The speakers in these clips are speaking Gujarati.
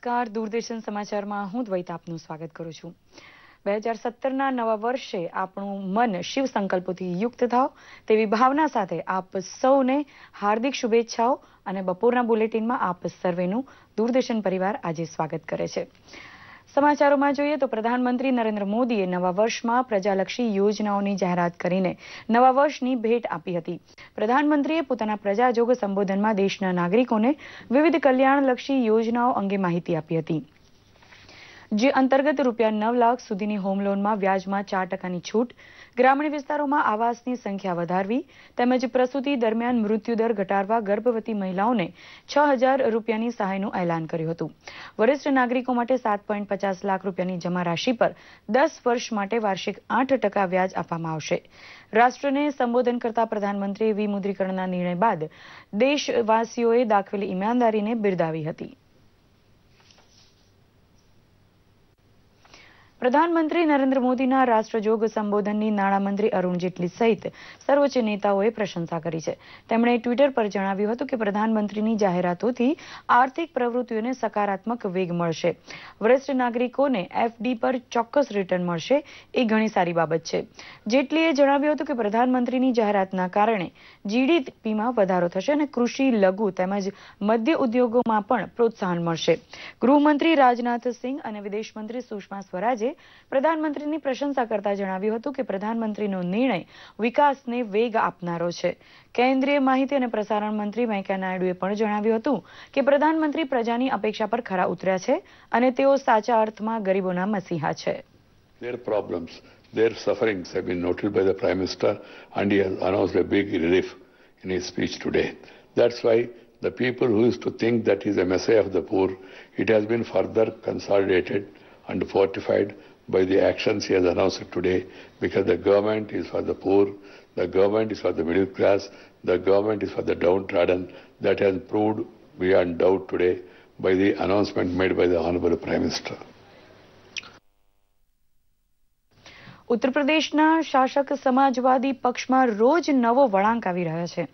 નમસ્કાર દૂરદર્શન સમાચારમાં હું દ્વૈત આપનું સ્વાગત કરું છું બે હજાર સત્તરના નવા વર્ષે આપણું મન શિવ સંકલ્પોથી યુક્ત થાવ તેવી ભાવના સાથે આપ સૌને હાર્દિક શુભેચ્છાઓ અને બપોરના બુલેટિનમાં આપ સર્વેનું દૂરદર્શન પરિવાર આજે સ્વાગત કરે છે સમાચારોમાં જોઈએ તો પ્રધાનમંત્રી નરેન્દ્ર મોદીએ નવા વર્ષમાં પ્રજાલક્ષી યોજનાઓની જાહેરાત કરીને નવા વર્ષની ભેટ આપી હતી પ્રધાનમંત્રીએ પોતાના પ્રજાજોગ સંબોધનમાં દેશના નાગરિકોને વિવિધ કલ્યાણલક્ષી યોજનાઓ અંગે માહિતી આપી હતી જે અંતર્ગત રૂપિયા નવ લાખ સુધીની હોમ લોનમાં વ્યાજમાં ચાર ટકાની છૂટ ગ્રામીણ વિસ્તારોમાં આવાસની સંખ્યા વધારવી તેમજ પ્રસૂતિ દરમિયાન મૃત્યુદર ઘટાડવા ગર્ભવતી મહિલાઓને છ હજાર રૂપિયાની સહાયનું એલાન કર્યું હતું વરિષ્ઠ નાગરિકો માટે સાત પોઈન્ટ પચાસ લાખ રૂપિયાની જમા રાશિ પર દસ વર્ષ માટે વાર્ષિક આઠ ટકા વ્યાજ આપવામાં આવશે રાષ્ટ્રને સંબોધન કરતા પ્રધાનમંત્રીએ વિમુદ્રીકરણના નિર્ણય બાદ દેશવાસીઓએ દાખવેલી ઈમાનદારીને બિરદાવી હતી પ્રધાનમંત્રી નરેન્દ્ર મોદીના રાષ્ટ્રજોગ સંબોધનની નાણામંત્રી અરુણ જેટલી સહિત સર્વોચ્ચ નેતાઓએ પ્રશંસા કરી છે તેમણે ટ્વિટર પર જણાવ્યું હતું કે પ્રધાનમંત્રીની જાહેરાતોથી આર્થિક પ્રવૃત્તિઓને સકારાત્મક વેગ મળશે વરિષ્ઠ નાગરિકોને એફડી પર ચોક્કસ રિટર્ન મળશે એ ઘણી સારી બાબત છે જેટલીએ જણાવ્યું હતું કે પ્રધાનમંત્રીની જાહેરાતના કારણે જીડીપીમાં વધારો થશે અને કૃષિ લઘુ તેમજ મધ્ય ઉદ્યોગોમાં પણ પ્રોત્સાહન મળશે ગૃહમંત્રી રાજનાથ સિંહ અને વિદેશમંત્રી સુષ્મા સ્વરાજે મોદીએ પ્રધાનમંત્રીની પ્રશંસા કરતા જણાવ્યું હતું કે પ્રધાનમંત્રીનો નિર્ણય વિકાસને વેગ આપનારો છે કેન્દ્રીય માહિતી અને પ્રસારણ મંત્રી વેંકૈયા નાયડુએ પણ જણાવ્યું હતું કે પ્રધાનમંત્રી પ્રજાની અપેક્ષા પર ખરા ઉતર્યા છે અને તેઓ સાચા અર્થમાં ગરીબોના મસીહા છે their problems, their sufferings have been noted by the Prime Minister and he has announced a big relief in his speech today. That's why the people who used to think that he's a messiah of the poor, it has been further consolidated and fortified by the actions he has announced today because the government is for the poor, the government is for the middle class, the government is for the downtrodden. That has proved beyond doubt today by the announcement made by the Honorable Prime Minister. ઉત્તર પ્રદેશના શાસક સમાજવાદી પક્ષમાં રોજ નવો વળાંક આવી રહ્યો છે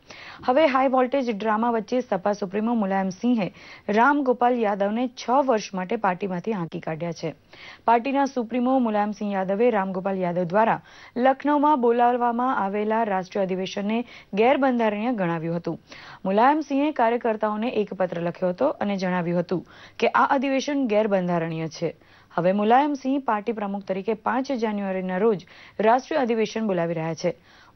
હવે હાઈ વોલ્ટેજ ડ્રામા વચ્ચે સપા સુપ્રીમો મુલાયમસિંહે રામગોપાલ યાદવને છ વર્ષ માટે પાર્ટીમાંથી હાંકી કાઢ્યા છે પાર્ટીના સુપ્રીમો મુલાયમસિંહ યાદવે રામગોપાલ યાદવ દ્વારા લખનૌમાં બોલાવવામાં આવેલા રાષ્ટ્રીય અધિવેશનને ગેરબંધારણીય ગણાવ્યું હતું મુલાયમસિંહે કાર્યકર્તાઓને એક પત્ર લખ્યો હતો અને જણાવ્યું હતું કે આ અધિવેશન ગેરબંધારણીય છે હવે મુલાયમસિંહ પાર્ટી પ્રમુખ તરીકે પાંચ જાન્યુઆરીના રોજ રાષ્ટ્રીય અધિવેશન બોલાવી રહ્યા છે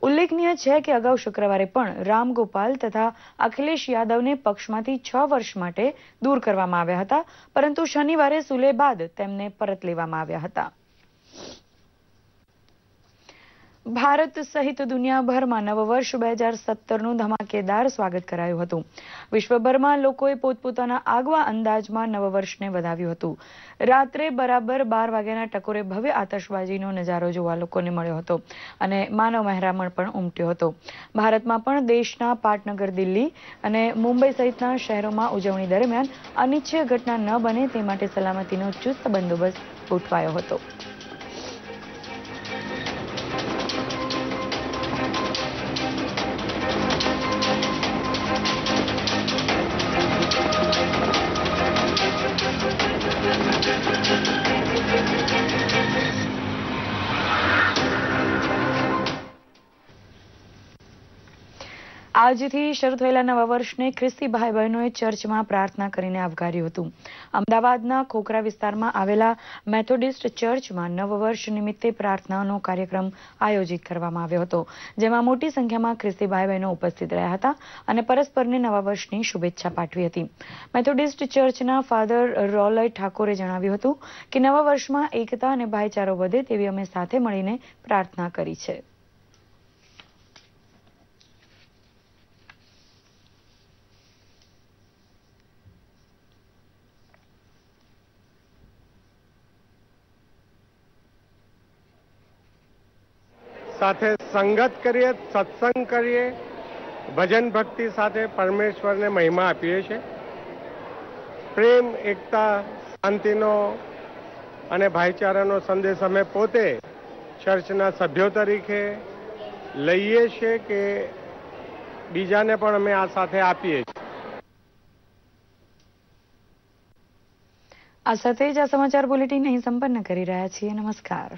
ઉલ્લેખનીય છે કે અગાઉ શુક્રવારે પણ રામગોપાલ તથા અખિલેશ યાદવને પક્ષમાંથી છ વર્ષ માટે દૂર કરવામાં આવ્યા હતા પરંતુ શનિવારે સુલે બાદ તેમને પરત લેવામાં આવ્યા હતા ભારત સહિત દુનિયાભરમાં નવ વર્ષ બે હજાર સત્તરનું ધમાકેદાર સ્વાગત કરાયું હતું વિશ્વભરમાં લોકોએ પોતપોતાના આગવા અંદાજમાં નવ વર્ષને વધાવ્યું હતું રાત્રે બરાબર બાર વાગ્યાના ટકોરે ભવ્ય આતશબાજીનો નજારો જોવા લોકોને મળ્યો હતો અને માનવ મહેરામણ પણ ઉમટ્યો હતો ભારતમાં પણ દેશના પાટનગર દિલ્હી અને મુંબઈ સહિતના શહેરોમાં ઉજવણી દરમિયાન અનિચ્છીય ઘટના ન બને તે માટે સલામતીનો ચુસ્ત બંદોબસ્ત ગોઠવાયો હતો આજથી શરૂ થયેલા નવા વર્ષને ખ્રિસ્તી ભાઈ બહેનોએ ચર્ચમાં પ્રાર્થના કરીને આવકાર્યું હતું અમદાવાદના ખોખરા વિસ્તારમાં આવેલા મેથોડિસ્ટ ચર્ચમાં નવ વર્ષ નિમિત્તે પ્રાર્થનાનો કાર્યક્રમ આયોજિત કરવામાં આવ્યો હતો જેમાં મોટી સંખ્યામાં ખ્રિસ્તી ભાઈ બહેનો ઉપસ્થિત રહ્યા હતા અને પરસ્પરને નવા વર્ષની શુભેચ્છા પાઠવી હતી મેથોડિસ્ટ ચર્ચના ફાધર રોલય ઠાકોરે જણાવ્યું હતું કે નવા વર્ષમાં એકતા અને ભાઈચારો વધે તેવી અમે સાથે મળીને પ્રાર્થના કરી છે સાથે સંગત કરીએ સત્સંગ કરીએ ભજન ભક્તિ સાથે પરમેશ્વરને મહિમા આપીએ છીએ પ્રેમ એકતા શાંતિનો અને ભાઈચારાનો સંદેશ અમે પોતે ચર્ચના સભ્યો તરીકે લઈએ છીએ કે બીજાને પણ અમે આ સાથે આપીએ છીએ આ સાથે જ આ સમાચાર બુલેટિન અહીં સંપન્ન કરી રહ્યા છીએ નમસ્કાર